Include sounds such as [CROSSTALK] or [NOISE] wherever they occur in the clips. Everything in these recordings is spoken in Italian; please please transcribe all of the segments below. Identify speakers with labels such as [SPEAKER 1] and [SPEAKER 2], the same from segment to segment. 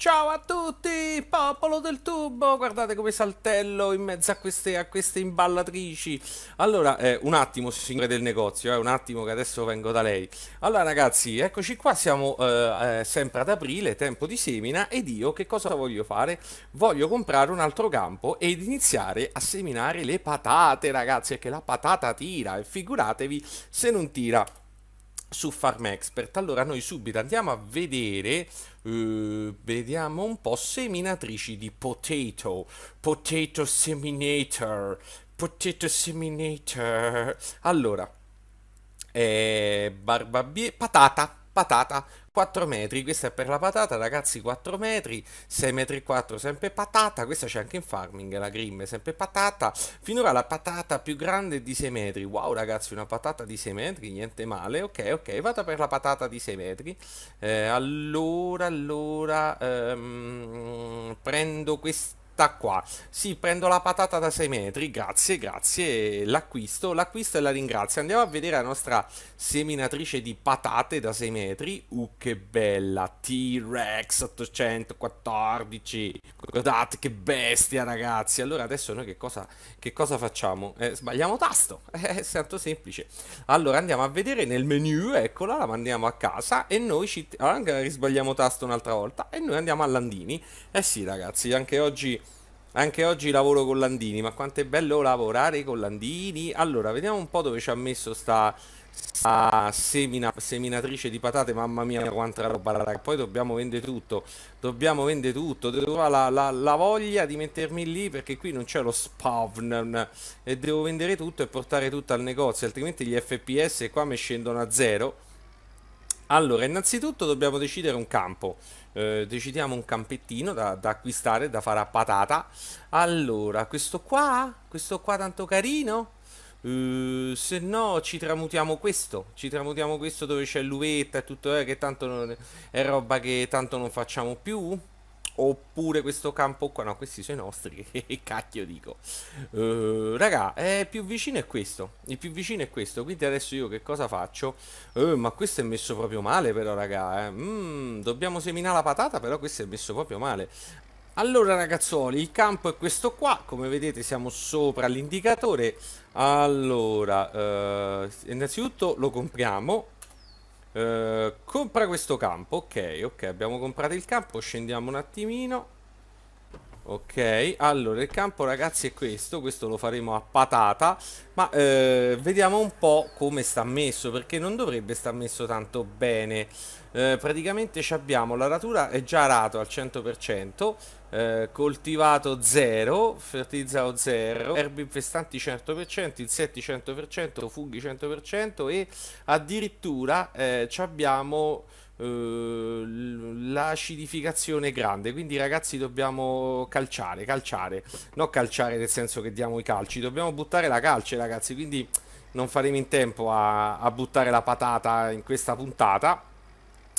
[SPEAKER 1] Ciao a tutti, popolo del tubo! Guardate come saltello in mezzo a queste, a queste imballatrici. Allora, eh, un attimo, signore del negozio, eh, un attimo che adesso vengo da lei. Allora, ragazzi, eccoci qua, siamo eh, eh sempre ad aprile, tempo di semina, ed io che cosa voglio fare? Voglio comprare un altro campo ed iniziare a seminare le patate, ragazzi, perché la patata tira, e figuratevi se non tira su Farm Expert. Allora noi subito andiamo a vedere, eh, vediamo un po' seminatrici di potato, potato seminator, potato seminator. Allora, eh, barbabie, patata, patata 4 metri, questa è per la patata ragazzi 4 metri, 6 metri 4 sempre patata, questa c'è anche in farming la grim sempre patata, finora la patata più grande è di 6 metri, wow ragazzi una patata di 6 metri, niente male, ok ok vado per la patata di 6 metri, eh, allora allora ehm, prendo questa patata qua. Sì, prendo la patata da 6 metri, grazie, grazie, l'acquisto, l'acquisto e la ringrazio. Andiamo a vedere la nostra seminatrice di patate da 6 metri. Uh, che bella, T-Rex 814. Guardate che bestia, ragazzi. Allora, adesso noi che cosa, che cosa facciamo? Eh, sbagliamo tasto, [LAUGHS] eh, è tanto semplice. Allora, andiamo a vedere nel menu, eccola, la mandiamo a casa e noi ci... Allora, ah, risbagliamo tasto un'altra volta e noi andiamo a Landini. Eh sì, ragazzi, anche oggi anche oggi lavoro con Landini, ma quanto è bello lavorare con Landini. Allora, vediamo un po' dove ci ha messo sta, sta semina, seminatrice di patate. Mamma mia, quanta roba, raga. Poi dobbiamo vendere tutto. Dobbiamo vendere tutto. Devo la, la, la voglia di mettermi lì perché qui non c'è lo spawn. E devo vendere tutto e portare tutto al negozio, altrimenti gli FPS qua mi scendono a zero allora, innanzitutto dobbiamo decidere un campo. Eh, decidiamo un campettino da, da, acquistare, da fare a patata. Allora, questo qua? Questo qua tanto carino? Uh, se no ci tramutiamo questo. Ci tramutiamo questo dove c'è l'uvetta e tutto, eh, che tanto non, è roba che tanto non facciamo più. Oppure questo campo qua, no, questi sono i nostri, [LAUGHS] che cacchio dico. Uh, raga, è più vicino è questo, il più vicino è questo, quindi adesso io che cosa faccio? Uh, ma questo è messo proprio male però raga, eh. mm, dobbiamo seminare la patata però questo è messo proprio male. Allora ragazzuoli il campo è questo qua, come vedete siamo sopra l'indicatore. Allora, eh, innanzitutto lo compriamo, eh, compra questo campo, ok, ok, abbiamo comprato il campo, scendiamo un attimino. Ok, allora il campo ragazzi è questo, questo lo faremo a patata, ma eh, vediamo un po' come sta messo, perché non dovrebbe sta messo tanto bene. Eh, praticamente abbiamo l'aratura è già arato al 100%, eh, coltivato 0, fertilizzato 0, erbe infestanti 100%, insetti 100%, funghi 100% e addirittura eh, ci abbiamo eh, l'acidificazione grande. Quindi, ragazzi, dobbiamo calciare, calciare, non calciare nel senso che diamo i calci, dobbiamo buttare la calce, ragazzi. Quindi, non faremo in tempo a, a buttare la patata in questa puntata.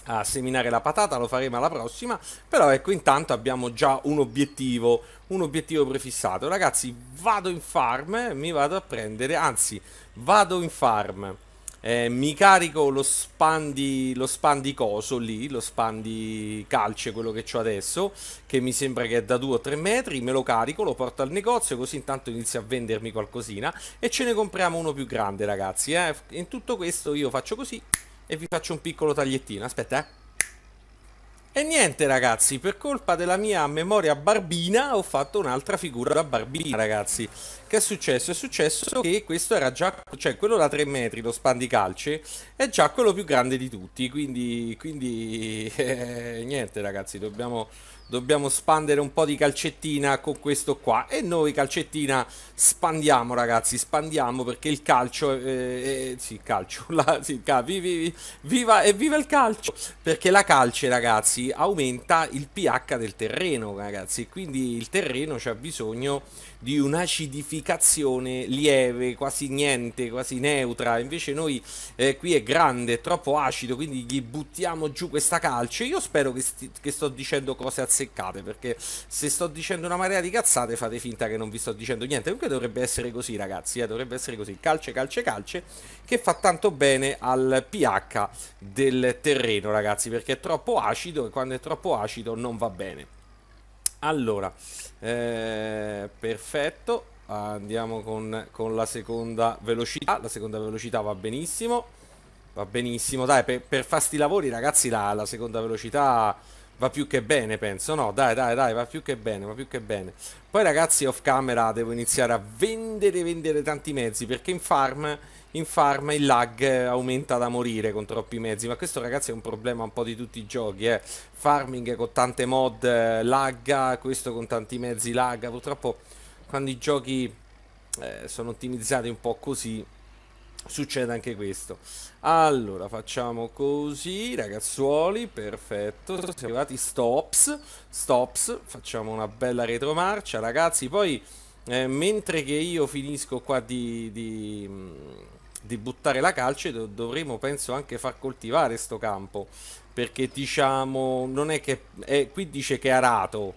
[SPEAKER 1] A seminare la patata lo faremo alla prossima. Però, ecco, intanto abbiamo già un obiettivo, un obiettivo prefissato. Ragazzi, vado in farm, mi vado a prendere, anzi, vado in farm eh, mi carico lo spandi, lo spandi coso lì, lo span di calce, quello che ho adesso, che mi sembra che è da 2 o 3 metri, me lo carico, lo porto al negozio, così intanto inizio a vendermi qualcosina e ce ne compriamo uno più grande ragazzi. Eh. In tutto questo io faccio così e vi faccio un piccolo tagliettino, aspetta eh. E niente ragazzi, per colpa della mia memoria barbina ho fatto un'altra figura da barbina ragazzi. Che è successo? È successo che questo era già, cioè quello da 3 metri, lo spandicalce, è già quello più grande di tutti. Quindi, quindi [LAUGHS] eh, niente ragazzi, dobbiamo, dobbiamo spandere un po' di calcettina con questo qua e noi calcettina spandiamo ragazzi spandiamo perché il calcio eh, eh, eh sì calcio [LAUGHS] la, sì, ca, vi, viva e viva il calcio perché la calce ragazzi aumenta il pH del terreno ragazzi quindi il terreno c'ha bisogno di un'acidificazione lieve, quasi niente, quasi neutra, invece noi eh, qui è grande, è troppo acido, quindi gli buttiamo giù questa calce. Io spero che, sti, che sto dicendo cose azzeccate, perché se sto dicendo una marea di cazzate fate finta che non vi sto dicendo niente, comunque dovrebbe essere così ragazzi, eh, dovrebbe essere così, calce, calce, calce, che fa tanto bene al pH del terreno ragazzi, perché è troppo acido e quando è troppo acido non va bene. Allora, eh, perfetto, andiamo con, con, la seconda velocità, la seconda velocità va benissimo, va benissimo, dai, per, per fare sti lavori ragazzi la, la, seconda velocità va più che bene, penso, no, dai, dai, dai, va più che bene, va più che bene. Poi ragazzi, off camera devo iniziare a vendere, vendere tanti mezzi, perché in farm in farm il lag eh, aumenta da morire con troppi mezzi, ma questo ragazzi è un problema un po' di tutti i giochi, eh. farming con tante mod eh, lagga, questo con tanti mezzi lagga, purtroppo quando i giochi eh, sono ottimizzati un po' così succede anche questo. Allora facciamo così ragazzuoli, perfetto, siamo arrivati, stops, stops, facciamo una bella retromarcia ragazzi, poi... Eh, mentre che io finisco qua di, di mm, di buttare la calce dovremo penso anche far coltivare questo campo perché diciamo non è che è, qui dice che è arato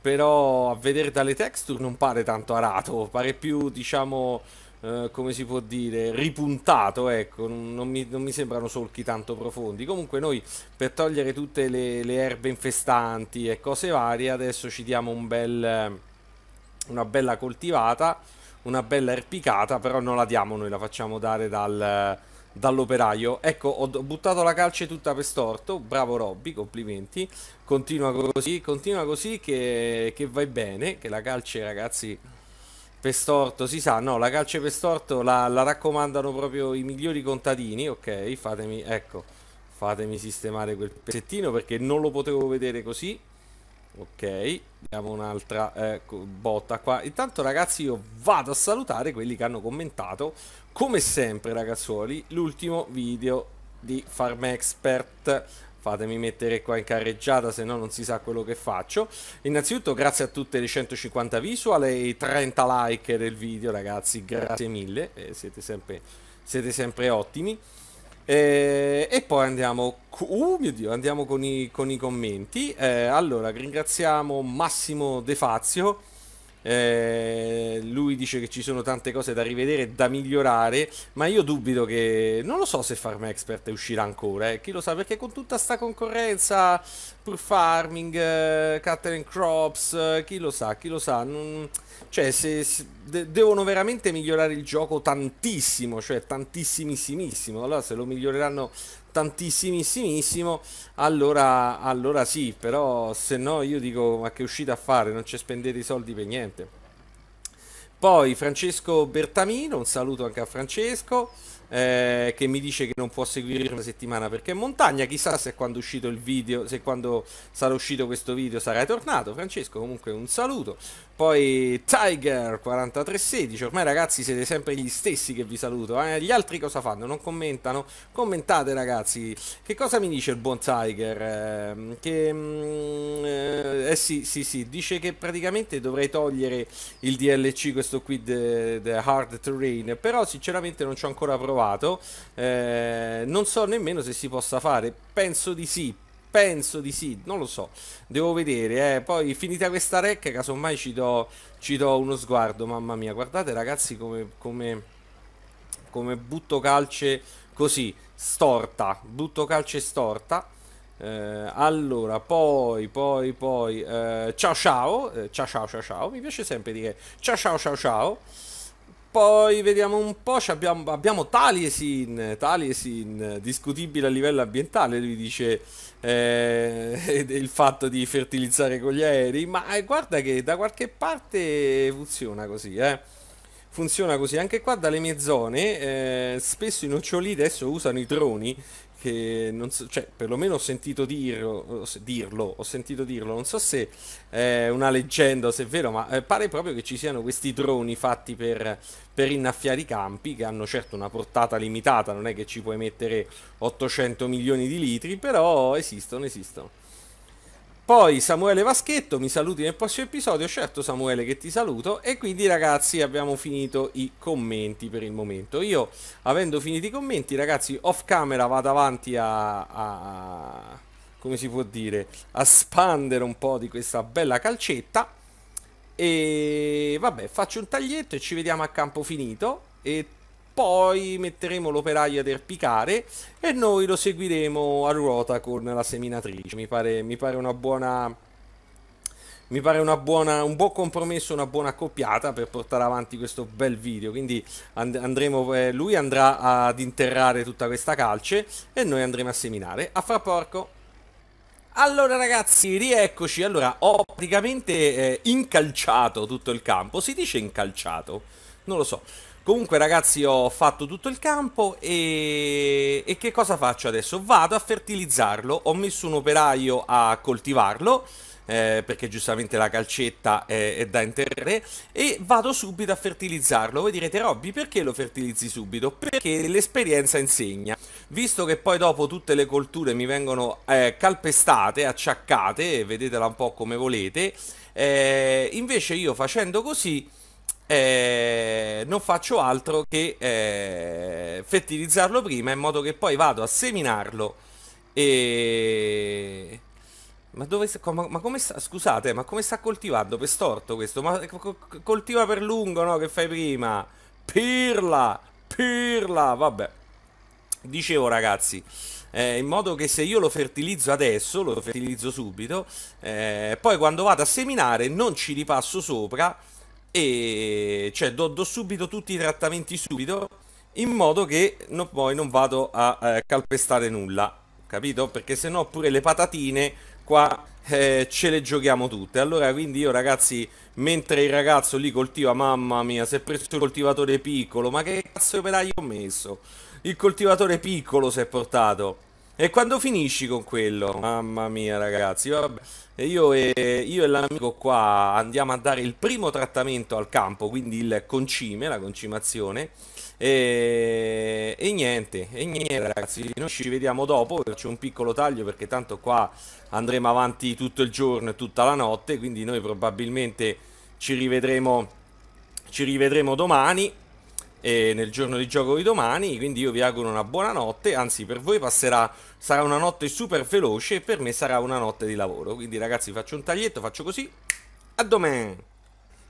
[SPEAKER 1] però a vedere dalle texture non pare tanto arato pare più diciamo eh, come si può dire ripuntato ecco non mi, non mi, sembrano solchi tanto profondi comunque noi per togliere tutte le, le erbe infestanti e cose varie adesso ci diamo un bel una bella coltivata una bella erpicata, però non la diamo noi, la facciamo dare dal, dall'operaio. Ecco, ho buttato la calce tutta per storto, bravo Robby, complimenti. Continua così, continua così che, che vai bene, che la calce ragazzi per storto si sa, no, la calce per storto la, la raccomandano proprio i migliori contadini, ok? Fatemi, ecco, fatemi sistemare quel pezzettino perché non lo potevo vedere così. Ok, diamo un'altra ecco, botta qua. Intanto ragazzi io vado a salutare quelli che hanno commentato, come sempre ragazzuoli, l'ultimo video di Farm Expert. Fatemi mettere qua in carreggiata, se no non si sa quello che faccio. Innanzitutto grazie a tutte le 150 visual e i 30 like del video ragazzi, grazie mille, eh, siete, sempre, siete sempre ottimi. E, e, poi andiamo, uh, Dio, andiamo con, i, con i, commenti. Eh, allora, ringraziamo Massimo De Fazio eh, lui dice che ci sono tante cose da rivedere, da migliorare, ma io dubito che... Non lo so se Farm Expert uscirà ancora, eh. chi lo sa, perché con tutta sta concorrenza, pur farming, eh, cutter and crops, eh, chi lo sa, chi lo sa... Non... Cioè, se, se de devono veramente migliorare il gioco tantissimo, cioè tantissimissimo. Allora, se lo miglioreranno tantissimissimo allora, allora sì però se no io dico ma che uscite a fare non ci spendete i soldi per niente poi Francesco Bertamino un saluto anche a Francesco eh, che mi dice che non può seguire una settimana perché è montagna. Chissà se quando uscito il video, se quando sarà uscito questo video sarai tornato. Francesco, comunque un saluto. Poi Tiger4316, ormai ragazzi siete sempre gli stessi che vi saluto. Eh? Gli altri cosa fanno? Non commentano? Commentate ragazzi. Che cosa mi dice il buon Tiger? Eh, che... Mm, eh, eh sì, sì, sì, dice che praticamente dovrei togliere il DLC questo qui The Hard Terrain, però sinceramente non ci ho ancora provato provato, eh, non so nemmeno se si possa fare, penso di sì, penso di sì, non lo so, devo vedere, eh. poi finita questa rec casomai ci do, ci do, uno sguardo, mamma mia, guardate ragazzi come, come, come butto calce così, storta, butto calce storta. Eh, allora, poi, poi, poi, eh, ciao ciao, eh, ciao ciao ciao ciao, mi piace sempre dire ciao ciao ciao ciao. Poi vediamo un po', abbiamo, abbiamo Taliesin, Taliesin, discutibile a livello ambientale, lui dice eh, [LAUGHS] il fatto di fertilizzare con gli aerei, ma eh, guarda che da qualche parte funziona così, eh. Funziona così, anche qua dalle mie zone, eh, spesso i noccioli adesso usano i droni che non so, cioè, perlomeno ho sentito dirlo, dirlo, ho sentito dirlo, non so se è una leggenda, se è vero, ma eh, pare proprio che ci siano questi droni fatti per, per, innaffiare i campi, che hanno certo una portata limitata, non è che ci puoi mettere 800 milioni di litri, però esistono, esistono. Poi Samuele Vaschetto mi saluti nel prossimo episodio, certo Samuele che ti saluto e quindi ragazzi abbiamo finito i commenti per il momento. Io avendo finito i commenti ragazzi off camera vado avanti a, a come si può dire, a spandere un po' di questa bella calcetta e vabbè faccio un taglietto e ci vediamo a campo finito e poi metteremo l'operaio ad erpicare e noi lo seguiremo a ruota con la seminatrice. Mi pare, mi pare una buona. Mi pare una buona, un buon compromesso, una buona accoppiata per portare avanti questo bel video. Quindi andremo, eh, lui andrà ad interrare tutta questa calce e noi andremo a seminare. A fra porco! Allora ragazzi, rieccoci. Allora, ho praticamente eh, incalciato tutto il campo. Si dice incalciato? Non lo so. Comunque ragazzi ho fatto tutto il campo e... e che cosa faccio adesso? Vado a fertilizzarlo, ho messo un operaio a coltivarlo eh, perché giustamente la calcetta è, è, da interrere e vado subito a fertilizzarlo. Voi direte Robby perché lo fertilizzi subito? Perché l'esperienza insegna. Visto che poi dopo tutte le colture mi vengono eh, calpestate, acciaccate, vedetela un po' come volete, eh, invece io facendo così eh, non faccio altro che eh, fertilizzarlo prima in modo che poi vado a seminarlo e... Ma dove sta, ma, ma, come sta, scusate, ma come sta coltivando? Per storto questo, ma co coltiva per lungo, no? Che fai prima? Pirla, pirla, vabbè. Dicevo ragazzi, eh, in modo che se io lo fertilizzo adesso, lo fertilizzo subito, eh, poi quando vado a seminare non ci ripasso sopra e cioè do, do, subito tutti i trattamenti subito in modo che no, poi non vado a eh, calpestare nulla, capito? Perché se no pure le patatine qua eh, ce le giochiamo tutte. Allora quindi io ragazzi, mentre il ragazzo lì coltiva, ah, mamma mia, si è preso il coltivatore piccolo, ma che cazzo me l'hai messo? Il coltivatore piccolo si è portato. E quando finisci con quello? Mamma mia ragazzi, vabbè. Io e, io e, l'amico qua andiamo a dare il primo trattamento al campo, quindi il concime, la concimazione. E, e, niente, e niente ragazzi, noi ci vediamo dopo, faccio un piccolo taglio perché tanto qua andremo avanti tutto il giorno e tutta la notte, quindi noi probabilmente ci rivedremo, ci rivedremo domani e nel giorno di gioco di domani, quindi io vi auguro una buona notte, anzi per voi passerà, sarà una notte super veloce e per me sarà una notte di lavoro, quindi ragazzi faccio un taglietto, faccio così, a domani!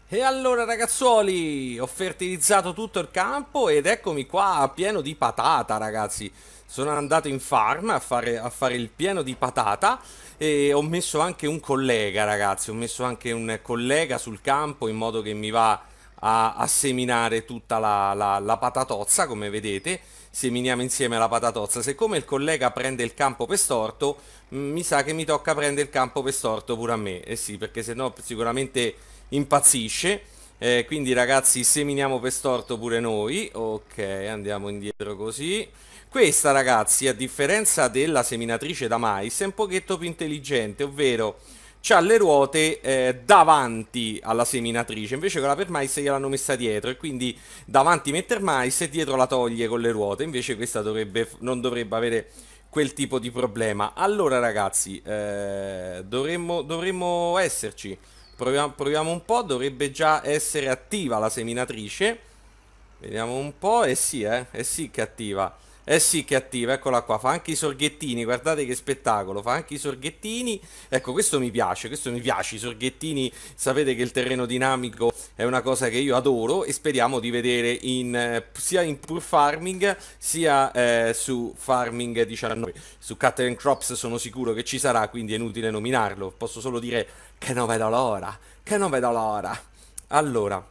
[SPEAKER 1] E allora ragazzuoli, ho fertilizzato tutto il campo ed eccomi qua pieno di patata ragazzi Sono andato in farm a fare, a fare, il pieno di patata e ho messo anche un collega ragazzi Ho messo anche un collega sul campo in modo che mi va a, a seminare tutta la, la, la patatozza, come vedete seminiamo insieme la patatozza. Siccome il collega prende il campo per storto, mi sa che mi tocca prendere il campo per storto pure a me. Eh sì, perché se no sicuramente impazzisce. Eh, quindi ragazzi, seminiamo per storto pure noi. Ok, andiamo indietro così. Questa ragazzi, a differenza della seminatrice da mais, è un pochetto più intelligente, ovvero c'ha le ruote eh, davanti alla seminatrice, invece con la Permais gliel'hanno messa dietro e quindi davanti mette mais e dietro la toglie con le ruote, invece questa dovrebbe, non dovrebbe avere quel tipo di problema. Allora ragazzi, eh, dovremmo, dovremmo, esserci, proviamo, proviamo un po', dovrebbe già essere attiva la seminatrice, vediamo un po', e eh sì, eh, eh sì che attiva. Eh sì che attiva, eccola qua, fa anche i sorghettini, guardate che spettacolo, fa anche i sorghettini, ecco questo mi piace, questo mi piace, i sorghettini, sapete che il terreno dinamico è una cosa che io adoro e speriamo di vedere in, eh, sia in Pure Farming sia eh, su Farming 19, diciamo, su Cut Crops sono sicuro che ci sarà, quindi è inutile nominarlo, posso solo dire che non vedo l'ora, che non vedo l'ora. Allora,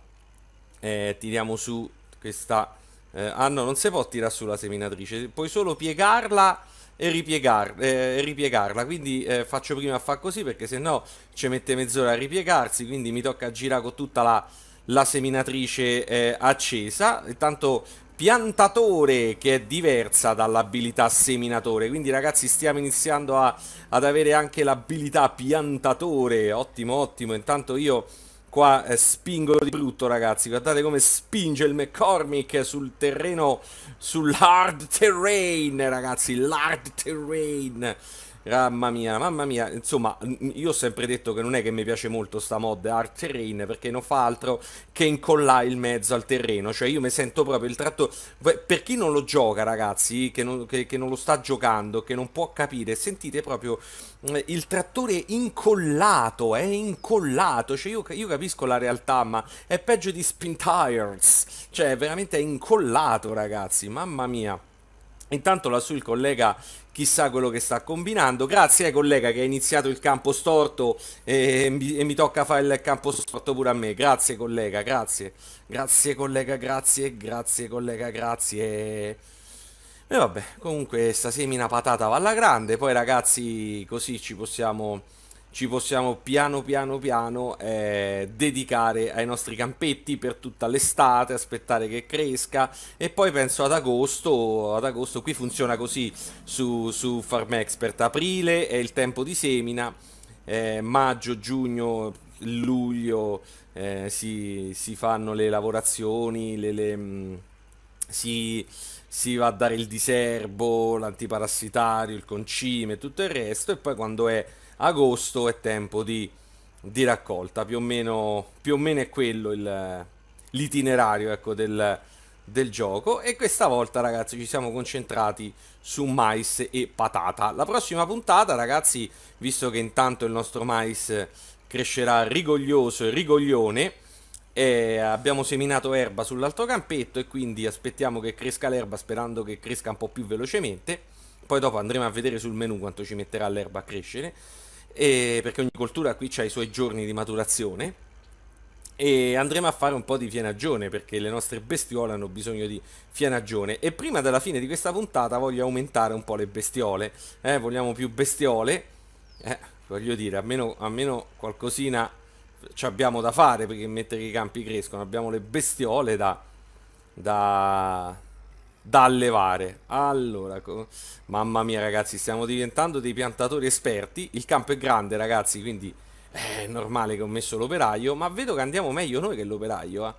[SPEAKER 1] eh, tiriamo su questa eh, ah no, non si può tirare sulla seminatrice, puoi solo piegarla e, ripiegar, eh, ripiegarla. Quindi eh, faccio prima a far così perché se no ci mette mezz'ora a ripiegarsi, quindi mi tocca girare con tutta la, la seminatrice eh, accesa. Intanto piantatore che è diversa dall'abilità seminatore. Quindi, ragazzi, stiamo iniziando a, ad avere anche l'abilità piantatore. Ottimo, ottimo. Intanto io Qua eh, spingono di brutto, ragazzi. Guardate come spinge il McCormick sul terreno, sull'hard terrain, ragazzi. L'hard terrain. Mamma mia, mamma mia, insomma, io ho sempre detto che non è che mi piace molto sta mod Art Terrain perché non fa altro che incollare il mezzo al terreno, cioè io mi sento proprio il tratto... Per chi non lo gioca ragazzi, che non, che, che non lo sta giocando, che non può capire, sentite proprio mm, il trattore incollato, è eh, incollato, cioè io, io, capisco la realtà ma è peggio di Spin Tires, cioè veramente è incollato ragazzi, mamma mia. Intanto lassù il collega chissà quello che sta combinando. Grazie ai collega che ha iniziato il campo storto e, mi, e mi tocca fare il campo storto pure a me. Grazie collega, grazie. Grazie collega, grazie, grazie collega, grazie. E vabbè, comunque sta semina patata va alla grande, poi ragazzi così ci possiamo ci possiamo piano piano piano eh, dedicare ai nostri campetti per tutta l'estate, aspettare che cresca e poi penso ad agosto, ad agosto qui funziona così su, su Farm Expert, aprile è il tempo di semina, eh, maggio, giugno, luglio eh, si, si, fanno le lavorazioni, le, le, mh, mm, si si va a dare il diserbo, l'antiparassitario, il concime e tutto il resto e poi quando è agosto è tempo di, di raccolta, più o, meno, più o meno è quello il, l'itinerario ecco, del, del gioco e questa volta ragazzi ci siamo concentrati su mais e patata la prossima puntata ragazzi visto che intanto il nostro mais crescerà rigoglioso e rigoglione eh, abbiamo seminato erba sull'altro campetto e quindi aspettiamo che cresca l'erba sperando che cresca un po' più velocemente poi dopo andremo a vedere sul menu quanto ci metterà l'erba a crescere perché ogni cultura qui ha i suoi giorni di maturazione e andremo a fare un po' di fienagione perché le nostre bestiole hanno bisogno di fienagione e prima della fine di questa puntata voglio aumentare un po' le bestiole eh, vogliamo più bestiole eh, voglio dire almeno, almeno qualcosina ci abbiamo da fare perché mentre i campi crescono abbiamo le bestiole da, da da allevare. Allora, mamma mia ragazzi, stiamo diventando dei piantatori esperti. Il campo è grande ragazzi, quindi eh, è normale che ho messo l'operaio, ma vedo che andiamo meglio noi che l'operaio. Eh.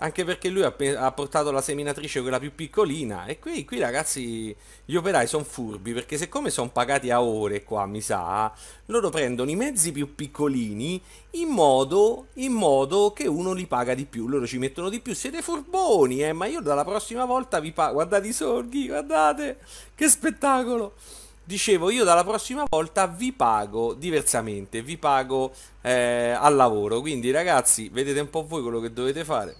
[SPEAKER 1] Anche perché lui ha, pe- ha, portato la seminatrice, quella più piccolina. E qui, qui ragazzi, gli operai sono furbi perché, siccome sono pagati a ore qua, mi sa, loro prendono i mezzi più piccolini in modo, in modo che uno li paga di più. Loro ci mettono di più. Siete furboni, eh, ma io dalla prossima volta vi pago. Guardate i sorghi, guardate che spettacolo. Dicevo, io dalla prossima volta vi pago diversamente, vi pago eh, al lavoro. Quindi, ragazzi, vedete un po' voi quello che dovete fare.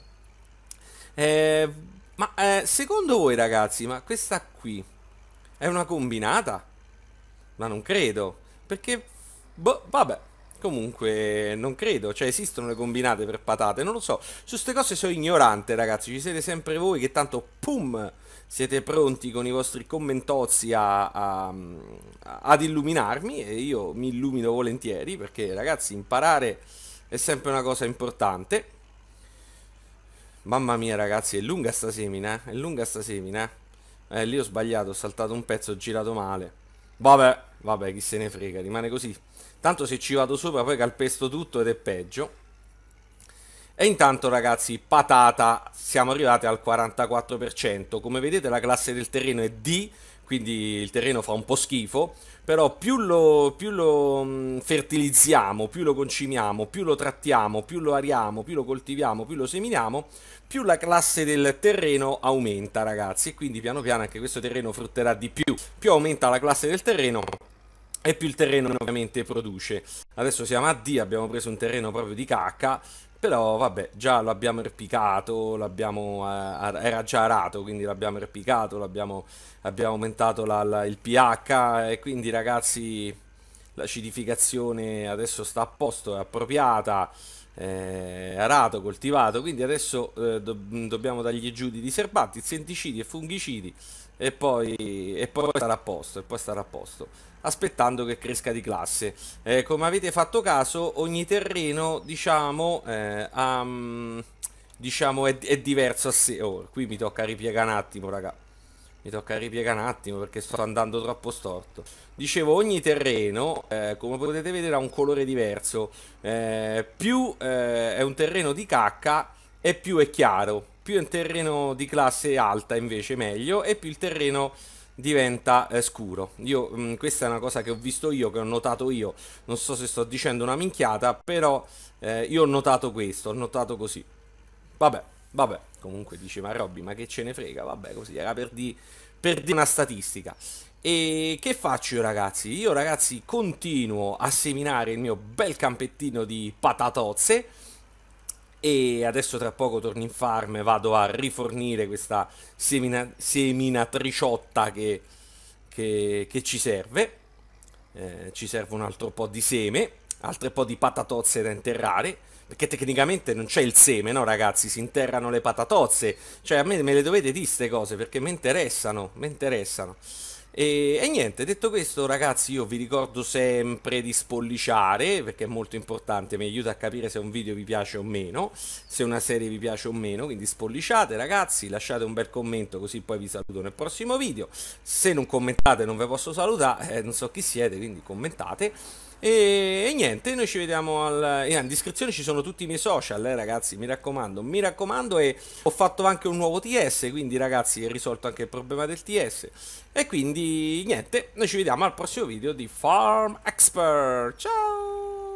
[SPEAKER 1] Eh, ma eh, secondo voi ragazzi, ma questa qui è una combinata? Ma non credo, perché... Boh, vabbè, Comunque, non credo, cioè esistono le combinate per patate, non lo so. Su queste cose sono ignorante, ragazzi. Ci siete sempre voi che tanto, pum, siete pronti con i vostri commentozzi a, a, ad illuminarmi. E io mi illumino volentieri perché, ragazzi, imparare è sempre una cosa importante. Mamma mia ragazzi, è lunga sta semina, eh? È lunga sta semina. Eh, lì ho sbagliato, ho saltato un pezzo, ho girato male. Vabbè, vabbè, chi se ne frega, rimane così. Tanto se ci vado sopra poi calpesto tutto ed è peggio. E intanto ragazzi, patata, siamo arrivati al 44%. Come vedete la classe del terreno è D, quindi il terreno fa un po' schifo, però più lo, più lo, mm, fertilizziamo, più lo concimiamo, più lo trattiamo, più lo ariamo, più lo coltiviamo, più lo seminiamo, più la classe del terreno aumenta, ragazzi. E quindi piano piano anche questo terreno frutterà di più. Più aumenta la classe del terreno, e più il terreno ovviamente produce. Adesso siamo a D, abbiamo preso un terreno proprio di cacca, però vabbè, già l'abbiamo erpicato, l'abbiamo, eh, era già arato, quindi l'abbiamo erpicato, l'abbiamo, abbiamo aumentato la, la, il pH e quindi ragazzi l'acidificazione adesso sta a posto, è appropriata eh, arato, coltivato, quindi adesso eh, do- dobbiamo dargli giù di diserbati, insetticidi e fungicidi e poi, e poi, starà a posto, e poi starà a posto, aspettando che cresca di classe. Eh, come avete fatto caso, ogni terreno, diciamo, eh, um, diciamo è, è, diverso a sé. Oh, qui mi tocca ripiegare un attimo, raga mi tocca ripiegare un attimo perché sto andando troppo storto. Dicevo, ogni terreno, eh, come potete vedere, ha un colore diverso. Eh, più eh, è un terreno di cacca e più è chiaro. Più è un terreno di classe alta, invece, meglio. E più il terreno diventa eh, scuro. Io, mh, mm, questa è una cosa che ho visto io, che ho notato io. Non so se sto dicendo una minchiata, però eh, io ho notato questo, ho notato così. Vabbè, vabbè comunque diceva Robby ma che ce ne frega vabbè così era per di, per di una statistica e che faccio io ragazzi? Io ragazzi continuo a seminare il mio bel campettino di patatozze e adesso tra poco torno in farm e vado a rifornire questa semina- seminatriciotta che, che, che, ci serve. Eh, ci serve un altro po' di seme, altre po' di patatozze da interrare perché tecnicamente non c'è il seme, no ragazzi, si interrano le patatozze, cioè a me me le dovete dire queste cose perché mi interessano, mi interessano. E, e, niente, detto questo ragazzi io vi ricordo sempre di spolliciare perché è molto importante, mi aiuta a capire se un video vi piace o meno, se una serie vi piace o meno, quindi spolliciate ragazzi, lasciate un bel commento così poi vi saluto nel prossimo video, se non commentate non vi posso salutare, eh, non so chi siete quindi commentate. E, e, niente, noi ci vediamo al... Eh, in descrizione ci sono tutti i miei social, eh, ragazzi, mi raccomando, mi raccomando e ho fatto anche un nuovo TS, quindi ragazzi è risolto anche il problema del TS. E quindi niente, noi ci vediamo al prossimo video di Farm Expert. Ciao!